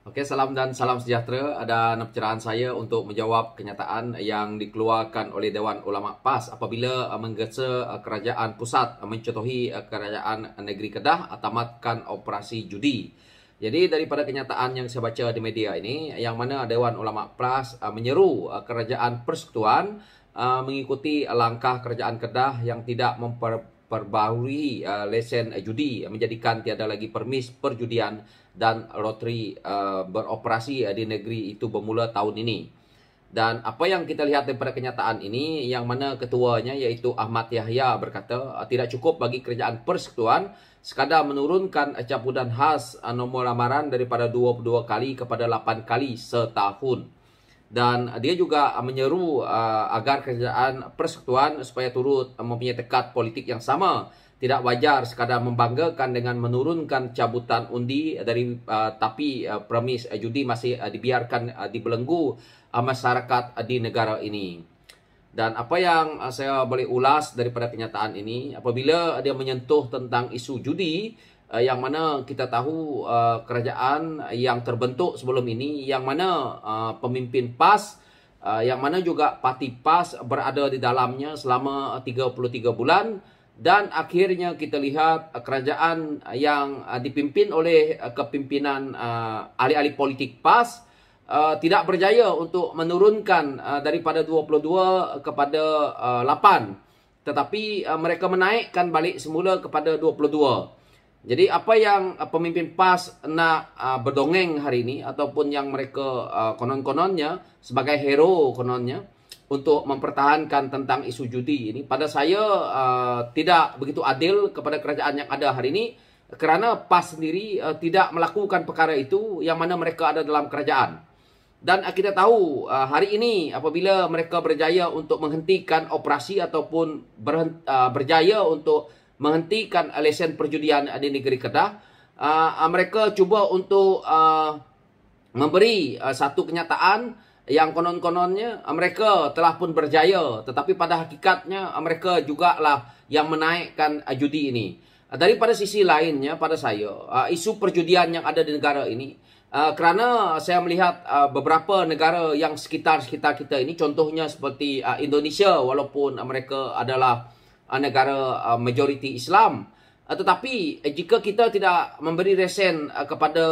Okey, salam dan salam sejahtera. Ada pencerahan saya untuk menjawab kenyataan yang dikeluarkan oleh Dewan Ulama PAS apabila uh, menggesa uh, kerajaan pusat uh, mencetuhi kerajaan negeri Kedah tamatkan operasi judi. Jadi daripada kenyataan yang saya baca di media ini yang mana Dewan Ulama PAS menyeru kerajaan persekutuan mengikuti langkah kerajaan Kedah yang tidak memper perbaharui uh, lesen uh, judi menjadikan tiada lagi permis perjudian dan loteri uh, beroperasi uh, di negeri itu bermula tahun ini. Dan apa yang kita lihat daripada kenyataan ini yang mana ketuanya iaitu Ahmad Yahya berkata uh, tidak cukup bagi kerajaan persekutuan sekadar menurunkan campuran khas uh, nombor lamaran daripada 22 kali kepada 8 kali setahun dan dia juga uh, menyeru uh, agar kerajaan persekutuan supaya turut uh, mempunyai tekad politik yang sama tidak wajar sekadar membanggakan dengan menurunkan cabutan undi dari tapi premis judi masih dibiarkan dibelenggu masyarakat di negara ini dan apa yang saya boleh ulas daripada kenyataan ini apabila dia menyentuh tentang isu judi uh, yang mana kita tahu uh, kerajaan yang terbentuk sebelum ini yang mana uh, pemimpin PAS uh, yang mana juga parti PAS berada di dalamnya selama 33 bulan dan akhirnya kita lihat uh, kerajaan yang uh, dipimpin oleh uh, kepimpinan uh, ahli-ahli politik PAS Uh, tidak berjaya untuk menurunkan uh, daripada 22 kepada uh, 8 tetapi uh, mereka menaikkan balik semula kepada 22 jadi apa yang uh, pemimpin PAS nak uh, berdongeng hari ini ataupun yang mereka uh, konon-kononnya sebagai hero kononnya untuk mempertahankan tentang isu judi ini pada saya tidak begitu adil kepada kerajaan yang ada hari ini kerana PAS sendiri tidak melakukan perkara itu yang mana mereka ada dalam kerajaan. Dan kita tahu hari ini apabila mereka berjaya untuk menghentikan operasi ataupun berjaya untuk menghentikan lesen perjudian di negeri Kedah. Uh, mereka cuba untuk uh, memberi uh, satu kenyataan yang konon-kononnya mereka telah pun berjaya. Tetapi pada hakikatnya mereka juga lah yang menaikkan uh, judi ini. Uh, daripada sisi lainnya pada saya, uh, isu perjudian yang ada di negara ini. Uh, kerana saya melihat uh, beberapa negara yang sekitar-sekitar kita ini. Contohnya seperti uh, Indonesia walaupun uh, mereka adalah... Uh, negara uh, majoriti Islam. Uh, tetapi jika kita tidak memberi resen kepada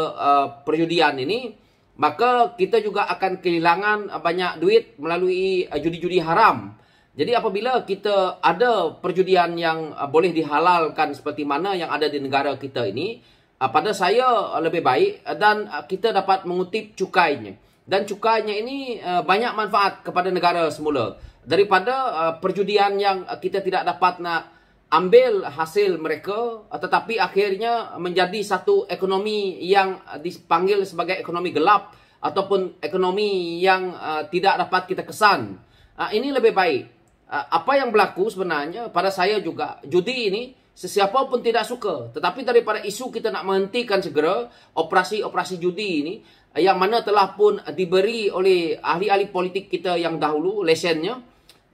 perjudian ini, maka kita juga akan kehilangan banyak duit melalui judi-judi haram. Jadi apabila kita ada perjudian yang boleh dihalalkan seperti mana yang ada di negara kita ini, pada saya lebih baik dan kita dapat mengutip cukainya dan cukainya ini uh, banyak manfaat kepada negara semula daripada uh, perjudian yang kita tidak dapat nak ambil hasil mereka uh, tetapi akhirnya menjadi satu ekonomi yang dipanggil sebagai ekonomi gelap ataupun ekonomi yang uh, tidak dapat kita kesan uh, ini lebih baik uh, apa yang berlaku sebenarnya pada saya juga judi ini sesiapa pun tidak suka. Tetapi daripada isu kita nak menghentikan segera operasi-operasi judi ini yang mana telah pun diberi oleh ahli-ahli politik kita yang dahulu lesennya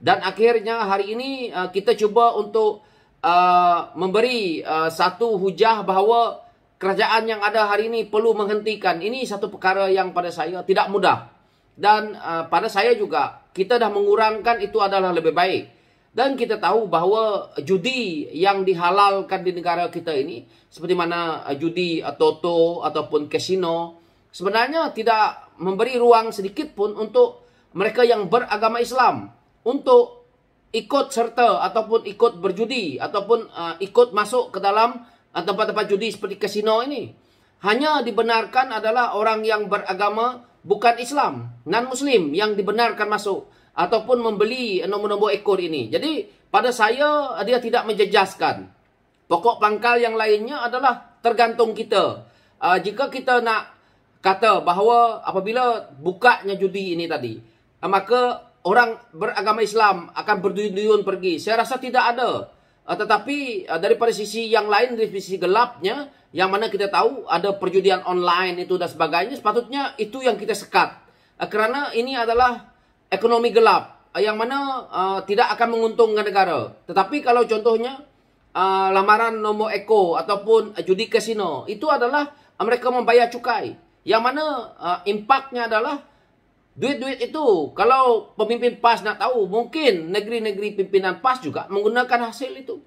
dan akhirnya hari ini uh, kita cuba untuk uh, memberi uh, satu hujah bahawa kerajaan yang ada hari ini perlu menghentikan. Ini satu perkara yang pada saya tidak mudah. Dan pada saya juga kita dah mengurangkan itu adalah lebih baik. Dan kita tahu bahawa judi yang dihalalkan di negara kita ini seperti mana eh, judi eh, toto ataupun kasino sebenarnya tidak memberi ruang sedikit pun untuk mereka yang beragama Islam untuk ikut serta ataupun ikut berjudi ataupun uh, ikut masuk ke dalam tempat-tempat uh, judi seperti kasino ini. Hanya dibenarkan adalah orang yang beragama bukan Islam, non-Muslim yang dibenarkan masuk ataupun membeli nombor-nombor ekor ini. Jadi pada saya dia tidak menjejaskan. Pokok pangkal yang lainnya adalah tergantung kita. Uh, jika kita nak kata bahawa apabila bukanya judi ini tadi, uh, maka orang beragama Islam akan berduyun-duyun pergi. Saya rasa tidak ada. Uh, tetapi uh, daripada sisi yang lain, dari sisi gelapnya, yang mana kita tahu ada perjudian online itu dan sebagainya, sepatutnya itu yang kita sekat. Uh, kerana ini adalah ekonomi gelap ah, yang mana uh, tidak akan menguntungkan negara. Tetapi kalau contohnya uh, lamaran nomor eko ataupun judi kasino itu adalah mereka membayar cukai. Yang mana uh, impaknya adalah duit-duit itu kalau pemimpin PAS nak tahu mungkin negeri-negeri pimpinan PAS juga menggunakan hasil itu.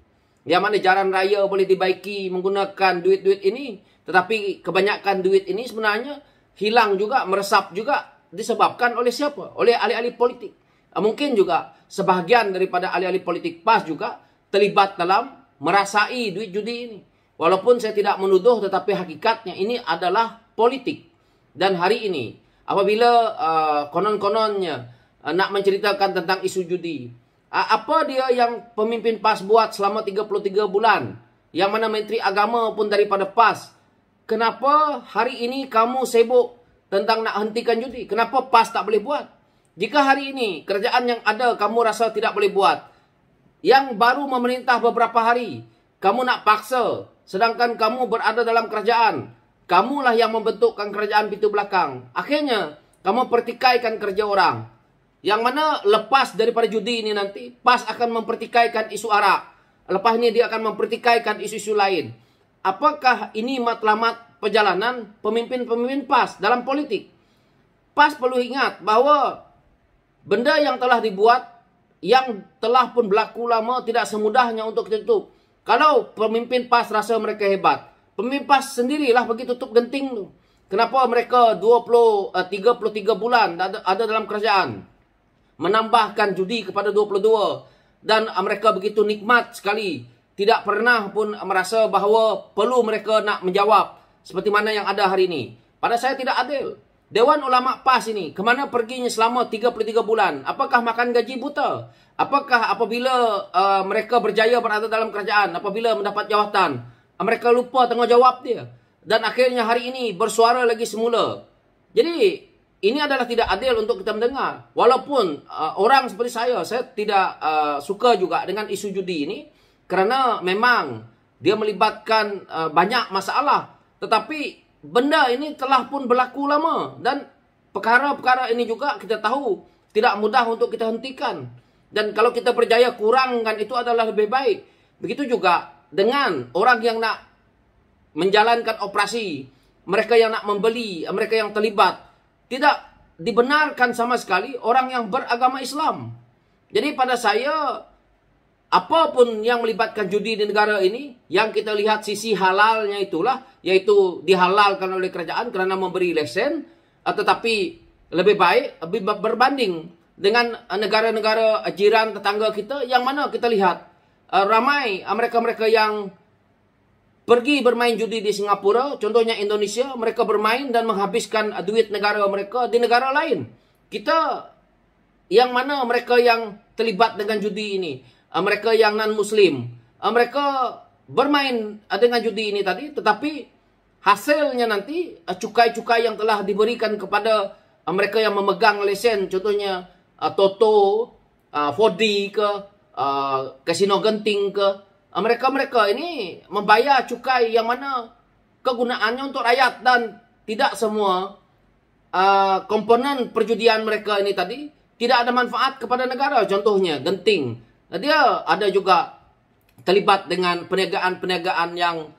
Yang mana jalan raya boleh dibaiki menggunakan duit-duit ini. Tetapi kebanyakan duit ini sebenarnya hilang juga, meresap juga disebabkan oleh siapa? Oleh ahli-ahli politik. Ah, mungkin juga sebahagian daripada ahli-ahli politik PAS juga terlibat dalam merasai duit judi ini. Walaupun saya tidak menuduh tetapi hakikatnya ini adalah politik. Dan hari ini apabila uh, konon-kononnya uh, nak menceritakan tentang isu judi. Uh, apa dia yang pemimpin PAS buat selama 33 bulan? Yang mana Menteri Agama pun daripada PAS. Kenapa hari ini kamu sibuk tentang nak hentikan judi. Kenapa PAS tak boleh buat? Jika hari ini kerjaan yang ada kamu rasa tidak boleh buat, yang baru memerintah beberapa hari, kamu nak paksa sedangkan kamu berada dalam kerjaan, kamulah yang membentukkan kerjaan pintu belakang. Akhirnya, kamu pertikaikan kerja orang. Yang mana lepas daripada judi ini nanti, PAS akan mempertikaikan isu arak. Lepas ini dia akan mempertikaikan isu-isu lain apakah ini matlamat perjalanan pemimpin-pemimpin PAS dalam politik? PAS perlu ingat bahawa benda yang telah dibuat, yang telah pun berlaku lama tidak semudahnya untuk ditutup. Kalau pemimpin PAS rasa mereka hebat, pemimpin PAS sendirilah pergi tutup genting tu. Kenapa mereka 20, 33 eh, bulan ada dalam kerajaan? Menambahkan judi kepada 22 dan eh, mereka begitu nikmat sekali tidak pernah pun merasa bahawa perlu mereka nak menjawab seperti mana yang ada hari ini. Pada saya tidak adil. Dewan Ulama PAS ini ke mana perginya selama 33 bulan? Apakah makan gaji buta? Apakah apabila uh, mereka berjaya berada dalam kerajaan, apabila mendapat jawatan, mereka lupa tengok jawab dia dan akhirnya hari ini bersuara lagi semula. Jadi ini adalah tidak adil untuk kita mendengar. Walaupun uh, orang seperti saya, saya tidak uh, suka juga dengan isu judi ini kerana memang dia melibatkan uh, banyak masalah tetapi benda ini telah pun berlaku lama dan perkara-perkara ini juga kita tahu tidak mudah untuk kita hentikan dan kalau kita percaya kurangkan itu adalah lebih baik begitu juga dengan orang yang nak menjalankan operasi mereka yang nak membeli mereka yang terlibat tidak dibenarkan sama sekali orang yang beragama Islam jadi pada saya apapun yang melibatkan judi di negara ini, yang kita lihat sisi halalnya itulah, yaitu dihalalkan oleh kerajaan karena memberi lesen, eh, tetapi lebih baik lebih berbanding dengan eh, negara-negara eh, jiran tetangga kita yang mana kita lihat ramai mereka-mereka yang pergi bermain judi di Singapura, contohnya Indonesia, mereka bermain dan menghabiskan duit negara mereka di negara lain. Kita yang mana mereka yang terlibat dengan judi ini Ah, mereka yang non muslim ah, mereka bermain ah, dengan judi ini tadi tetapi hasilnya nanti cukai-cukai yang telah diberikan kepada mereka yang memegang lesen contohnya toto 4D ke kasino genting ke mereka-mereka ini membayar cukai yang mana kegunaannya untuk rakyat dan tidak semua komponen perjudian mereka ini tadi tidak ada manfaat kepada negara contohnya genting dia ada juga terlibat dengan perniagaan-perniagaan yang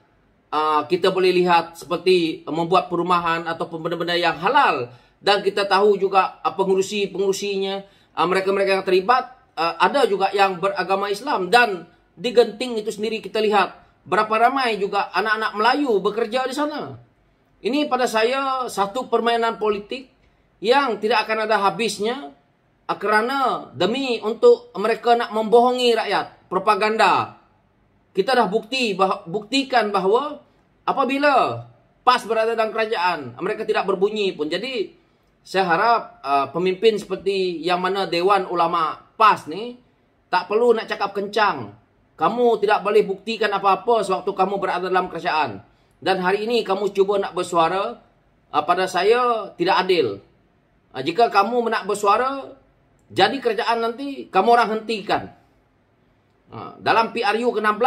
uh, kita boleh lihat seperti membuat perumahan atau benda-benda yang halal dan kita tahu juga uh, pengurusi-pengurusinya uh, mereka-mereka yang terlibat uh, ada juga yang beragama Islam dan di Genting itu sendiri kita lihat berapa ramai juga anak-anak Melayu bekerja di sana. Ini pada saya satu permainan politik yang tidak akan ada habisnya Ah, kerana demi untuk mereka nak membohongi rakyat propaganda kita dah bukti bah, buktikan bahawa apabila PAS berada dalam kerajaan mereka tidak berbunyi pun jadi saya harap uh, pemimpin seperti yang mana dewan ulama PAS ni tak perlu nak cakap kencang kamu tidak boleh buktikan apa-apa sewaktu kamu berada dalam kerajaan dan hari ini kamu cuba nak bersuara uh, pada saya tidak adil uh, jika kamu nak bersuara jadi kerjaan nanti kamu orang hentikan. Ha, dalam PRU ke-16,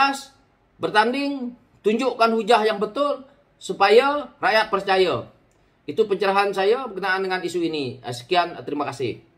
bertanding, tunjukkan hujah yang betul supaya rakyat percaya. Itu pencerahan saya berkenaan dengan isu ini. Eh, sekian, terima kasih.